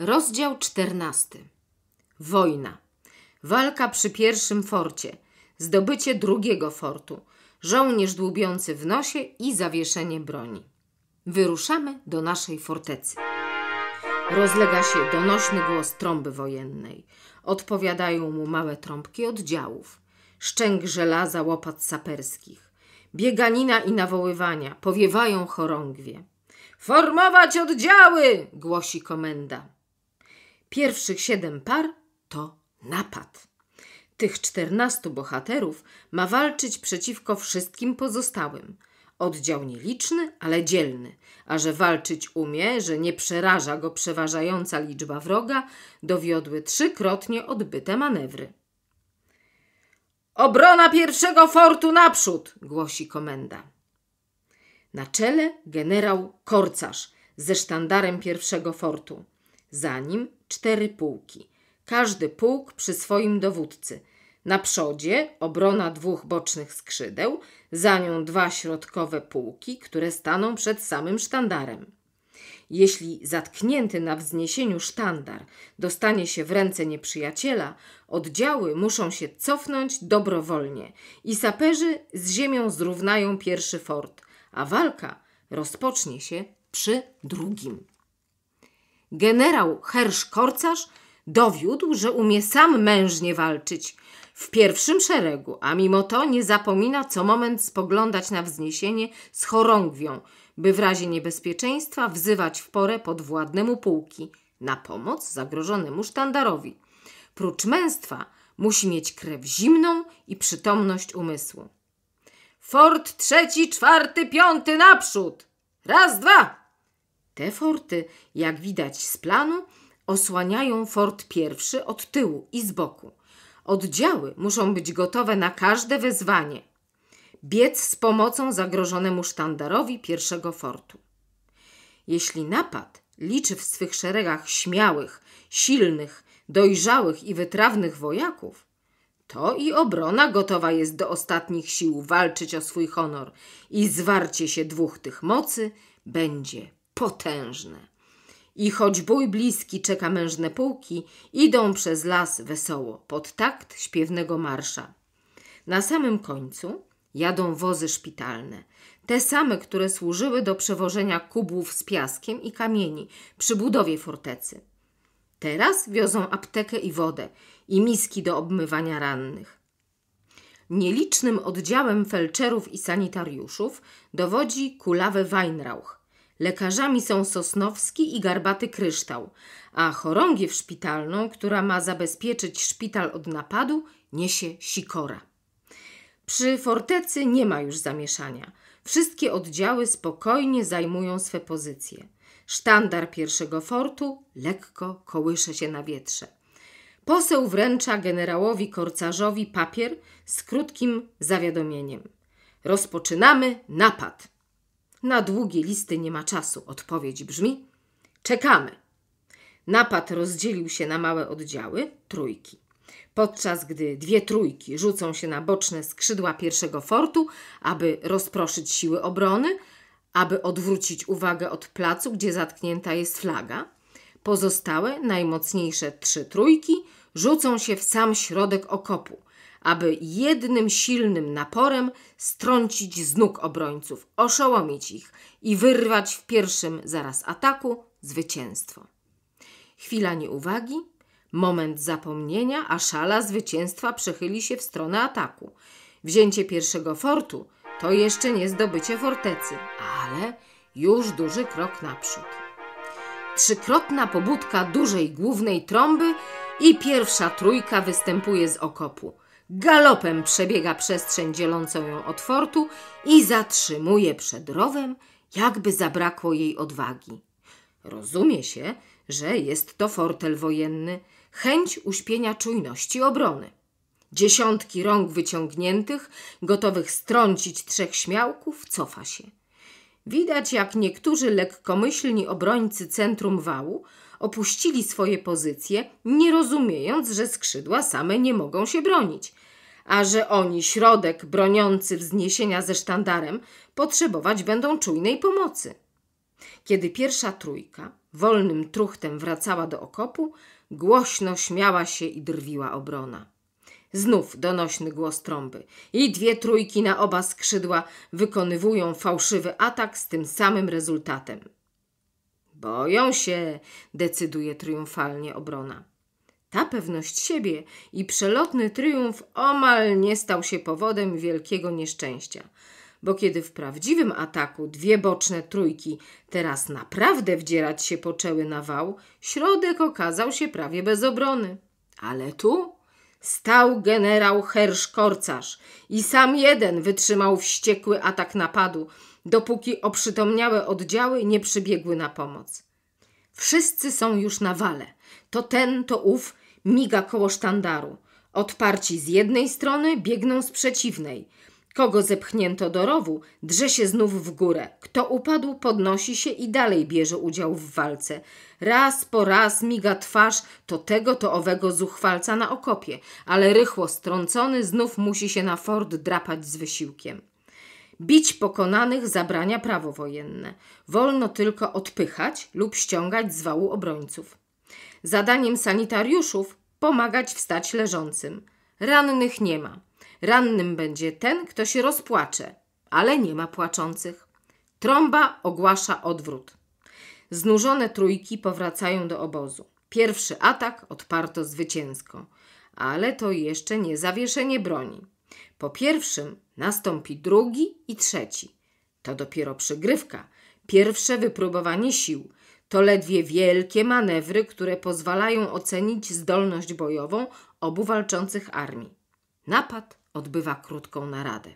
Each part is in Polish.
Rozdział 14. Wojna. Walka przy pierwszym forcie. Zdobycie drugiego fortu. Żołnierz dłubiący w nosie i zawieszenie broni. Wyruszamy do naszej fortecy. Rozlega się donośny głos trąby wojennej. Odpowiadają mu małe trąbki oddziałów. Szczęk żelaza łopat saperskich. Bieganina i nawoływania. Powiewają chorągwie. Formować oddziały! głosi komenda. Pierwszych siedem par to napad. Tych czternastu bohaterów ma walczyć przeciwko wszystkim pozostałym. Oddział nieliczny, ale dzielny, a że walczyć umie, że nie przeraża go przeważająca liczba wroga, dowiodły trzykrotnie odbyte manewry. Obrona pierwszego fortu naprzód! głosi komenda. Na czele generał Korcarz ze sztandarem pierwszego fortu. Za nim cztery pułki, każdy pułk przy swoim dowódcy. Na przodzie obrona dwóch bocznych skrzydeł, za nią dwa środkowe pułki, które staną przed samym sztandarem. Jeśli zatknięty na wzniesieniu sztandar dostanie się w ręce nieprzyjaciela, oddziały muszą się cofnąć dobrowolnie i saperzy z ziemią zrównają pierwszy fort, a walka rozpocznie się przy drugim generał Hersz-Korcarz dowiódł, że umie sam mężnie walczyć w pierwszym szeregu, a mimo to nie zapomina co moment spoglądać na wzniesienie z chorągwią, by w razie niebezpieczeństwa wzywać w porę podwładnemu pułki na pomoc zagrożonemu sztandarowi. Prócz męstwa musi mieć krew zimną i przytomność umysłu. Fort trzeci, czwarty, piąty naprzód! Raz, dwa! Te forty, jak widać z planu, osłaniają fort pierwszy od tyłu i z boku. Oddziały muszą być gotowe na każde wezwanie. Biec z pomocą zagrożonemu sztandarowi pierwszego fortu. Jeśli napad liczy w swych szeregach śmiałych, silnych, dojrzałych i wytrawnych wojaków, to i obrona gotowa jest do ostatnich sił walczyć o swój honor i zwarcie się dwóch tych mocy będzie potężne. I choć bój bliski czeka mężne pułki, idą przez las wesoło, pod takt śpiewnego marsza. Na samym końcu jadą wozy szpitalne, te same, które służyły do przewożenia kubłów z piaskiem i kamieni przy budowie fortecy. Teraz wiozą aptekę i wodę i miski do obmywania rannych. Nielicznym oddziałem felczerów i sanitariuszów dowodzi kulawy Weinrauch, Lekarzami są Sosnowski i Garbaty Kryształ, a chorągiew szpitalną, która ma zabezpieczyć szpital od napadu, niesie Sikora. Przy fortecy nie ma już zamieszania. Wszystkie oddziały spokojnie zajmują swe pozycje. Sztandar pierwszego fortu lekko kołysze się na wietrze. Poseł wręcza generałowi Korcarzowi papier z krótkim zawiadomieniem. Rozpoczynamy napad. Na długie listy nie ma czasu. Odpowiedź brzmi: Czekamy. Napad rozdzielił się na małe oddziały trójki. Podczas gdy dwie trójki rzucą się na boczne skrzydła pierwszego fortu, aby rozproszyć siły obrony, aby odwrócić uwagę od placu, gdzie zatknięta jest flaga, pozostałe, najmocniejsze trzy trójki rzucą się w sam środek okopu aby jednym silnym naporem strącić z nóg obrońców, oszołomić ich i wyrwać w pierwszym zaraz ataku zwycięstwo. Chwila nieuwagi, moment zapomnienia, a szala zwycięstwa przechyli się w stronę ataku. Wzięcie pierwszego fortu to jeszcze nie zdobycie fortecy, ale już duży krok naprzód. Trzykrotna pobudka dużej głównej trąby i pierwsza trójka występuje z okopu – galopem przebiega przestrzeń dzielącą ją od fortu i zatrzymuje przed rowem, jakby zabrakło jej odwagi. Rozumie się, że jest to fortel wojenny, chęć uśpienia czujności obrony. Dziesiątki rąk wyciągniętych, gotowych strącić trzech śmiałków, cofa się. Widać, jak niektórzy lekkomyślni obrońcy centrum wału opuścili swoje pozycje, nie rozumiejąc, że skrzydła same nie mogą się bronić, a że oni, środek broniący wzniesienia ze sztandarem, potrzebować będą czujnej pomocy. Kiedy pierwsza trójka wolnym truchtem wracała do okopu, głośno śmiała się i drwiła obrona. Znów donośny głos trąby. I dwie trójki na oba skrzydła wykonywują fałszywy atak z tym samym rezultatem. Boją się, decyduje triumfalnie obrona. Ta pewność siebie i przelotny triumf omal nie stał się powodem wielkiego nieszczęścia. Bo kiedy w prawdziwym ataku dwie boczne trójki teraz naprawdę wdzierać się poczęły na wał, środek okazał się prawie bez obrony. Ale tu stał generał Hersz Korcarz i sam jeden wytrzymał wściekły atak napadu, dopóki oprzytomniałe oddziały nie przybiegły na pomoc. Wszyscy są już na wale. To ten, to ów miga koło sztandaru. Odparci z jednej strony biegną z przeciwnej. Kogo zepchnięto do rowu, drze się znów w górę. Kto upadł, podnosi się i dalej bierze udział w walce. Raz po raz miga twarz to tego, to owego zuchwalca na okopie, ale rychło strącony znów musi się na fort drapać z wysiłkiem. Bić pokonanych zabrania prawo wojenne. Wolno tylko odpychać lub ściągać z wału obrońców. Zadaniem sanitariuszów pomagać wstać leżącym. Rannych nie ma. Rannym będzie ten, kto się rozpłacze, ale nie ma płaczących. Trąba ogłasza odwrót. Znużone trójki powracają do obozu. Pierwszy atak odparto zwycięsko, ale to jeszcze nie zawieszenie broni. Po pierwszym nastąpi drugi i trzeci. To dopiero przygrywka, pierwsze wypróbowanie sił. To ledwie wielkie manewry, które pozwalają ocenić zdolność bojową obu walczących armii. Napad odbywa krótką naradę.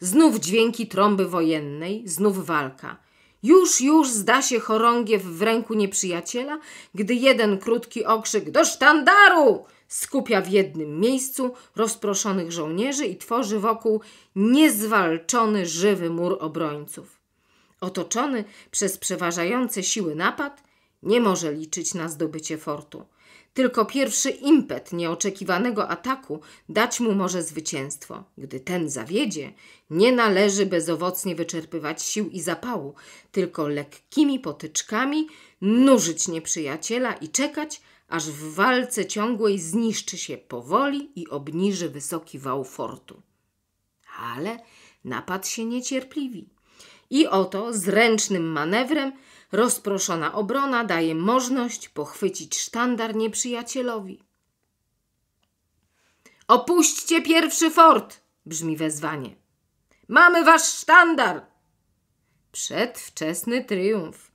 Znów dźwięki trąby wojennej, znów walka. Już, już zda się chorągiew w ręku nieprzyjaciela, gdy jeden krótki okrzyk do sztandaru skupia w jednym miejscu rozproszonych żołnierzy i tworzy wokół niezwalczony żywy mur obrońców. Otoczony przez przeważające siły napad, nie może liczyć na zdobycie fortu. Tylko pierwszy impet nieoczekiwanego ataku dać mu może zwycięstwo. Gdy ten zawiedzie, nie należy bezowocnie wyczerpywać sił i zapału, tylko lekkimi potyczkami nużyć nieprzyjaciela i czekać, aż w walce ciągłej zniszczy się powoli i obniży wysoki wał fortu. Ale napad się niecierpliwi. I oto zręcznym manewrem rozproszona obrona daje możliwość pochwycić sztandar nieprzyjacielowi. Opuśćcie pierwszy fort! brzmi wezwanie. Mamy wasz sztandar! Przedwczesny triumf.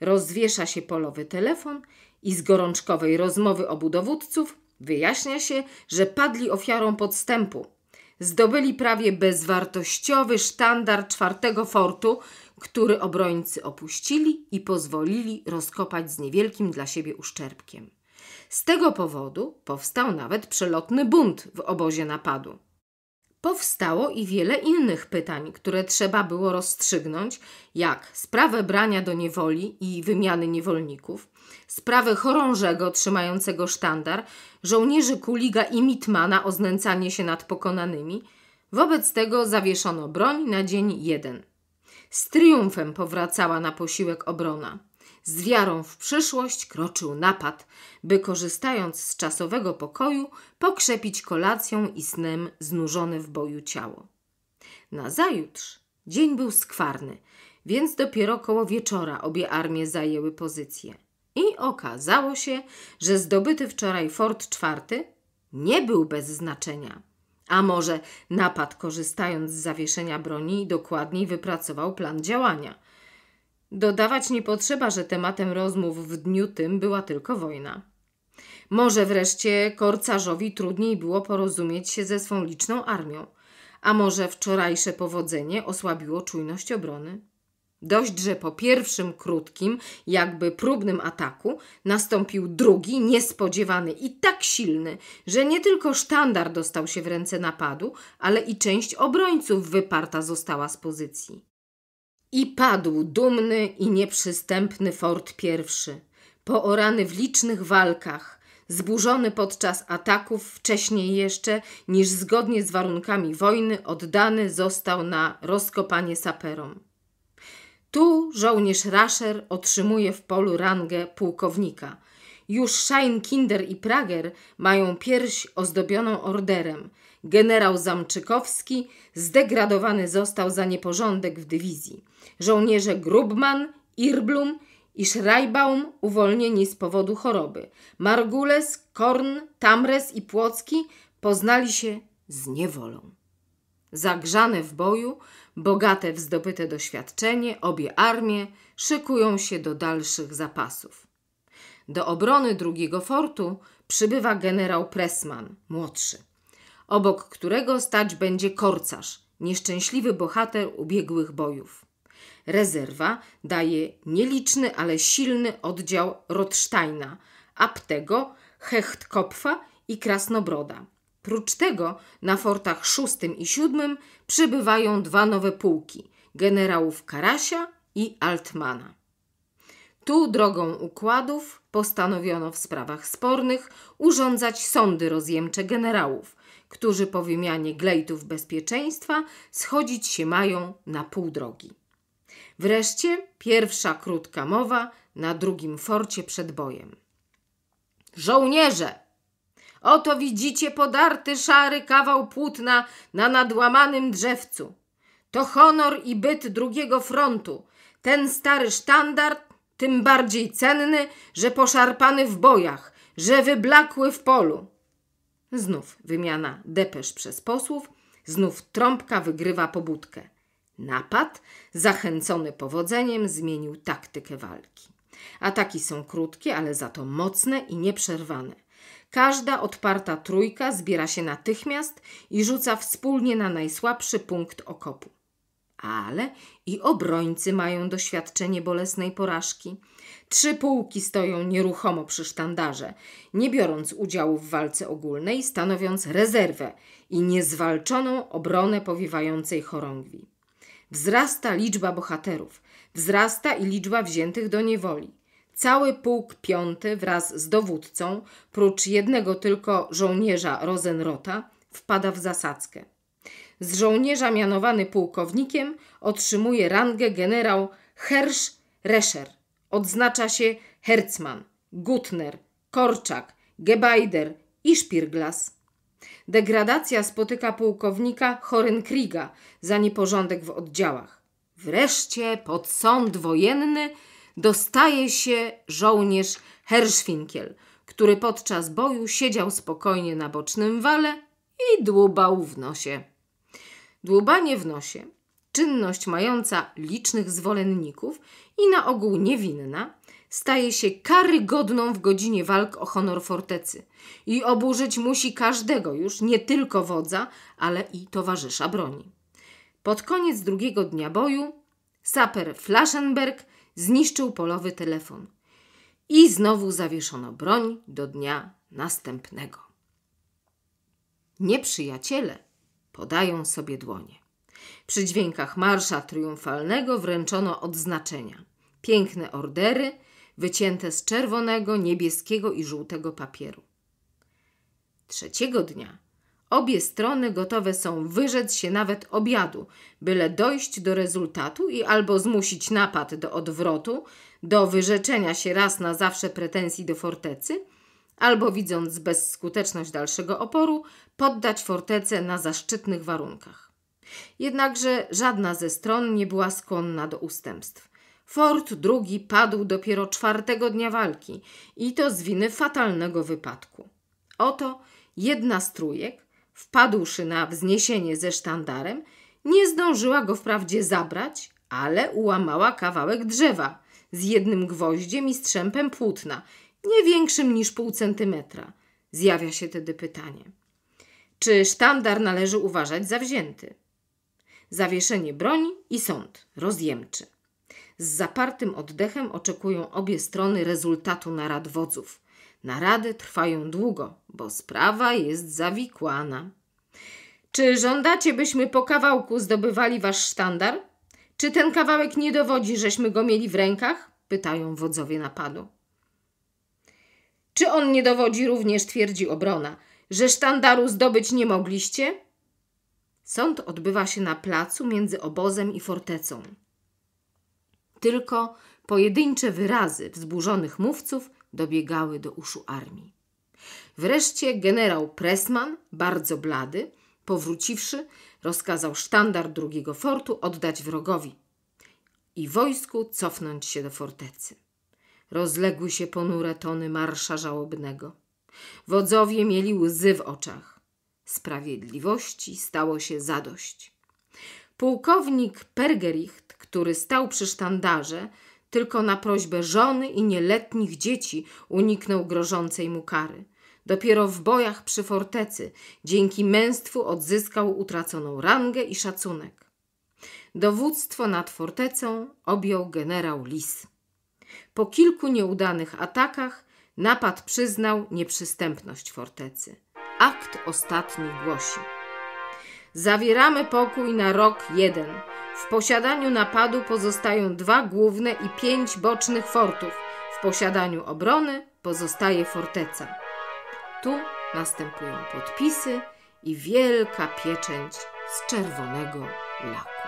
Rozwiesza się polowy telefon i z gorączkowej rozmowy obu dowódców wyjaśnia się, że padli ofiarą podstępu. Zdobyli prawie bezwartościowy sztandar czwartego fortu, który obrońcy opuścili i pozwolili rozkopać z niewielkim dla siebie uszczerbkiem. Z tego powodu powstał nawet przelotny bunt w obozie napadu powstało i wiele innych pytań, które trzeba było rozstrzygnąć, jak sprawę brania do niewoli i wymiany niewolników, sprawę chorążego trzymającego sztandar, żołnierzy Kuliga i Mitmana o znęcanie się nad pokonanymi. Wobec tego zawieszono broń na dzień jeden. Z triumfem powracała na posiłek obrona. Z wiarą w przyszłość kroczył napad, by korzystając z czasowego pokoju, pokrzepić kolacją i snem znużone w boju ciało. Nazajutrz dzień był skwarny, więc dopiero koło wieczora obie armie zajęły pozycję. I okazało się, że zdobyty wczoraj Fort czwarty nie był bez znaczenia. A może napad, korzystając z zawieszenia broni, dokładniej wypracował plan działania – Dodawać nie potrzeba, że tematem rozmów w dniu tym była tylko wojna. Może wreszcie korcarzowi trudniej było porozumieć się ze swą liczną armią, a może wczorajsze powodzenie osłabiło czujność obrony? Dość, że po pierwszym krótkim, jakby próbnym ataku nastąpił drugi, niespodziewany i tak silny, że nie tylko sztandar dostał się w ręce napadu, ale i część obrońców wyparta została z pozycji. I padł dumny i nieprzystępny fort I, poorany w licznych walkach, zburzony podczas ataków wcześniej jeszcze, niż zgodnie z warunkami wojny oddany został na rozkopanie saperom. Tu żołnierz Rasher otrzymuje w polu rangę pułkownika. Już Kinder i Prager mają pierś ozdobioną orderem – Generał Zamczykowski zdegradowany został za nieporządek w dywizji. Żołnierze Grubman, Irblum i Schreibaum uwolnieni z powodu choroby. Margules, Korn, Tamres i Płocki poznali się z niewolą. Zagrzane w boju, bogate w zdobyte doświadczenie, obie armie szykują się do dalszych zapasów. Do obrony drugiego fortu przybywa generał Pressman, młodszy obok którego stać będzie korcarz, nieszczęśliwy bohater ubiegłych bojów. Rezerwa daje nieliczny, ale silny oddział Rotsteina, Aptego, Hechtkopfa i Krasnobroda. Prócz tego na fortach szóstym VI i siódmym przybywają dwa nowe pułki generałów Karasia i Altmana. Tu drogą układów postanowiono w sprawach spornych urządzać sądy rozjemcze generałów, którzy po wymianie glejtów bezpieczeństwa schodzić się mają na pół drogi. Wreszcie pierwsza krótka mowa na drugim forcie przed bojem. Żołnierze! Oto widzicie podarty szary kawał płótna na nadłamanym drzewcu. To honor i byt drugiego frontu. Ten stary sztandard, tym bardziej cenny, że poszarpany w bojach, że wyblakły w polu. Znów wymiana depesz przez posłów, znów trąbka wygrywa pobudkę. Napad, zachęcony powodzeniem, zmienił taktykę walki. Ataki są krótkie, ale za to mocne i nieprzerwane. Każda odparta trójka zbiera się natychmiast i rzuca wspólnie na najsłabszy punkt okopu. Ale i obrońcy mają doświadczenie bolesnej porażki. Trzy pułki stoją nieruchomo przy sztandarze, nie biorąc udziału w walce ogólnej, stanowiąc rezerwę i niezwalczoną obronę powiewającej chorągwi. Wzrasta liczba bohaterów, wzrasta i liczba wziętych do niewoli. Cały pułk piąty wraz z dowódcą, prócz jednego tylko żołnierza Rosenrota, wpada w zasadzkę. Z żołnierza mianowany pułkownikiem otrzymuje rangę generał Hersch Rescher Odznacza się Hertzman, Gutner, Korczak, Gebaider i Szpirglas. Degradacja spotyka pułkownika Horenkriga za nieporządek w oddziałach. Wreszcie pod sąd wojenny dostaje się żołnierz Herschwinkel, który podczas boju siedział spokojnie na bocznym wale i dłubał w nosie. Dłubanie w nosie czynność mająca licznych zwolenników i na ogół niewinna, staje się karygodną w godzinie walk o honor fortecy i oburzyć musi każdego już, nie tylko wodza, ale i towarzysza broni. Pod koniec drugiego dnia boju saper Flaschenberg zniszczył polowy telefon i znowu zawieszono broń do dnia następnego. Nieprzyjaciele podają sobie dłonie. Przy dźwiękach marsza triumfalnego wręczono odznaczenia. Piękne ordery, wycięte z czerwonego, niebieskiego i żółtego papieru. Trzeciego dnia obie strony gotowe są wyrzec się nawet obiadu, byle dojść do rezultatu i albo zmusić napad do odwrotu, do wyrzeczenia się raz na zawsze pretensji do fortecy, albo widząc bezskuteczność dalszego oporu, poddać fortecę na zaszczytnych warunkach. Jednakże żadna ze stron nie była skłonna do ustępstw. Fort II padł dopiero czwartego dnia walki i to z winy fatalnego wypadku. Oto jedna z trójek, wpadłszy na wzniesienie ze sztandarem, nie zdążyła go wprawdzie zabrać, ale ułamała kawałek drzewa z jednym gwoździem i strzępem płótna, nie większym niż pół centymetra. Zjawia się tedy pytanie. Czy sztandar należy uważać za wzięty? zawieszenie broni i sąd rozjemczy. Z zapartym oddechem oczekują obie strony rezultatu narad wodzów. Narady trwają długo, bo sprawa jest zawikłana. Czy żądacie, byśmy po kawałku zdobywali wasz sztandar? Czy ten kawałek nie dowodzi, żeśmy go mieli w rękach? Pytają wodzowie napadu. Czy on nie dowodzi również, twierdzi obrona, że sztandaru zdobyć nie mogliście? Sąd odbywa się na placu między obozem i fortecą. Tylko pojedyncze wyrazy wzburzonych mówców dobiegały do uszu armii. Wreszcie generał Pressman, bardzo blady, powróciwszy, rozkazał sztandar drugiego fortu oddać wrogowi i wojsku cofnąć się do fortecy. Rozległy się ponure tony marsza żałobnego. Wodzowie mieli łzy w oczach. Sprawiedliwości stało się zadość. Pułkownik Pergericht, który stał przy sztandarze, tylko na prośbę żony i nieletnich dzieci uniknął grożącej mu kary. Dopiero w bojach przy fortecy dzięki męstwu odzyskał utraconą rangę i szacunek. Dowództwo nad fortecą objął generał Lis. Po kilku nieudanych atakach napad przyznał nieprzystępność fortecy akt ostatni głosi. Zawieramy pokój na rok jeden. W posiadaniu napadu pozostają dwa główne i pięć bocznych fortów. W posiadaniu obrony pozostaje forteca. Tu następują podpisy i wielka pieczęć z czerwonego laku.